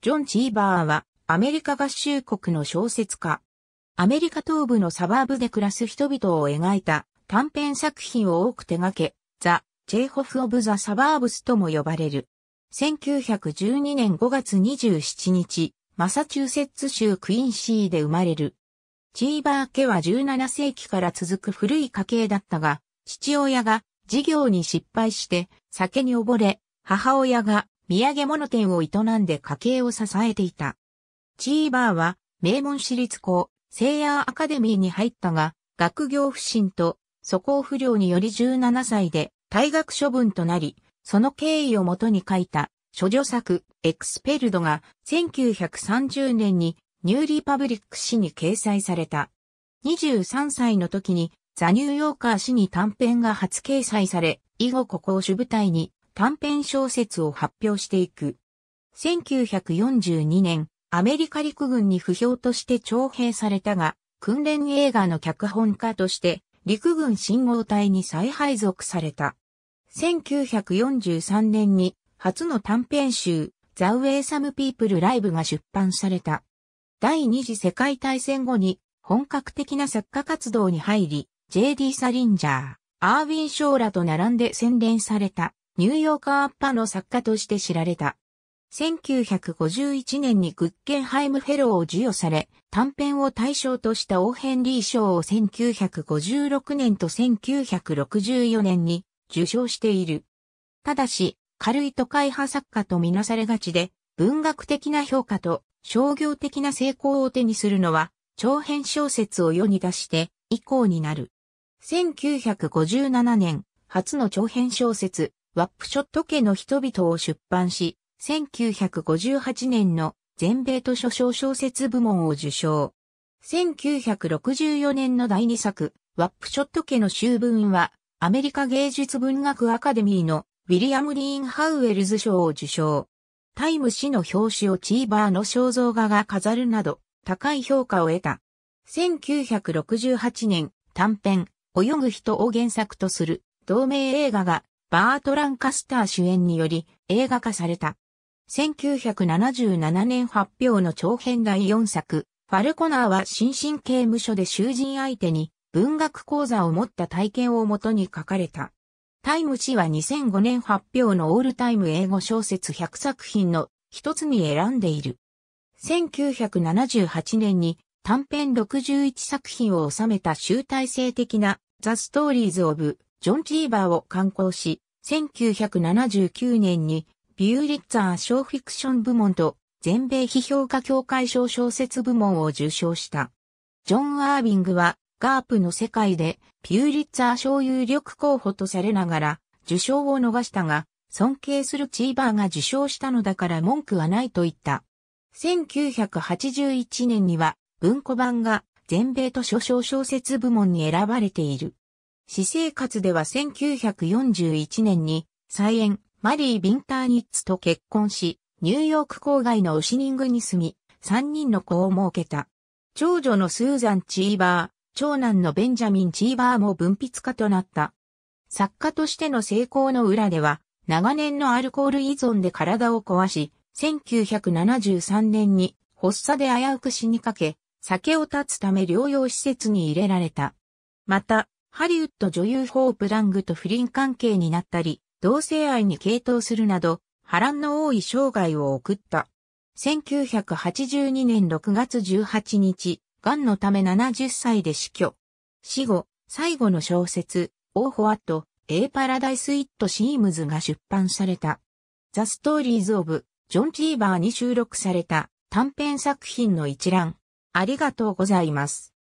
ジョン・チーバーはアメリカ合衆国の小説家。アメリカ東部のサバーブで暮らす人々を描いた短編作品を多く手掛け、ザ・チェーホフ・オブ・ザ・サバーブスとも呼ばれる。1912年5月27日、マサチューセッツ州クインシーで生まれる。チーバー家は17世紀から続く古い家系だったが、父親が事業に失敗して酒に溺れ、母親が土産物店を営んで家計を支えていた。チーバーは名門私立校、セイヤーアカデミーに入ったが、学業不振と素行不良により17歳で退学処分となり、その経緯をもとに書いた、諸女作、エクスペルドが1930年にニューリパブリック誌に掲載された。23歳の時にザ・ニューヨーカー誌に短編が初掲載され、以後ここを主舞台に短編小説を発表していく。1942年、アメリカ陸軍に不評として徴兵されたが、訓練映画の脚本家として陸軍信号隊に再配属された。1943年に初の短編集、ザ・ウェイ・サム・ピープル・ライブが出版された。第二次世界大戦後に本格的な作家活動に入り、J.D. サリンジャー、アーウィン・ショーラと並んで宣伝されたニューヨーカーアッパの作家として知られた。1951年にグッケンハイムフェローを授与され、短編を対象としたオーヘンリー賞を1956年と1964年に受賞している。ただし、軽い都会派作家とみなされがちで、文学的な評価と商業的な成功を手にするのは、長編小説を世に出して以降になる。1957年、初の長編小説、ワップショット家の人々を出版し、1958年の全米図書賞小説部門を受賞。1964年の第2作、ワップショット家の修文は、アメリカ芸術文学アカデミーのウィリアム・リーン・ハウエルズ賞を受賞。タイム誌の表紙をチーバーの肖像画が飾るなど、高い評価を得た。1968年、短編、泳ぐ人を原作とする、同名映画がバートラン・カスター主演により映画化された。1977年発表の長編第4作、ファルコナーは新進刑務所で囚人相手に文学講座を持った体験をもとに書かれた。タイム誌は2005年発表のオールタイム英語小説100作品の一つに選んでいる。1978年に短編61作品を収めた集大成的なザ・ストーリーズ・オブ・ジョン・チーバーを刊行し、1979年にビューリッツァー小フィクション部門と全米批評家協会賞小説部門を受賞した。ジョン・アービングはガープの世界でピューリッツァー賞有力候補とされながら受賞を逃したが、尊敬するチーバーが受賞したのだから文句はないと言った。1981年には文庫版が全米図書賞小説部門に選ばれている。私生活では1941年に、再演、マリー・ビンターニッツと結婚し、ニューヨーク郊外のウシニングに住み、3人の子を設けた。長女のスーザン・チーバー、長男のベンジャミン・チーバーも文筆家となった。作家としての成功の裏では、長年のアルコール依存で体を壊し、1973年に発作で危うく死にかけ、酒を断つため療養施設に入れられた。また、ハリウッド女優ホープラングと不倫関係になったり、同性愛に傾倒するなど、波乱の多い生涯を送った。1982年6月18日、癌のため70歳で死去。死後、最後の小説、オーホアット、エーパラダイス・イット・シームズが出版された。ザ・ストーリーズ・オブ、ジョン・チーバーに収録された短編作品の一覧。ありがとうございます。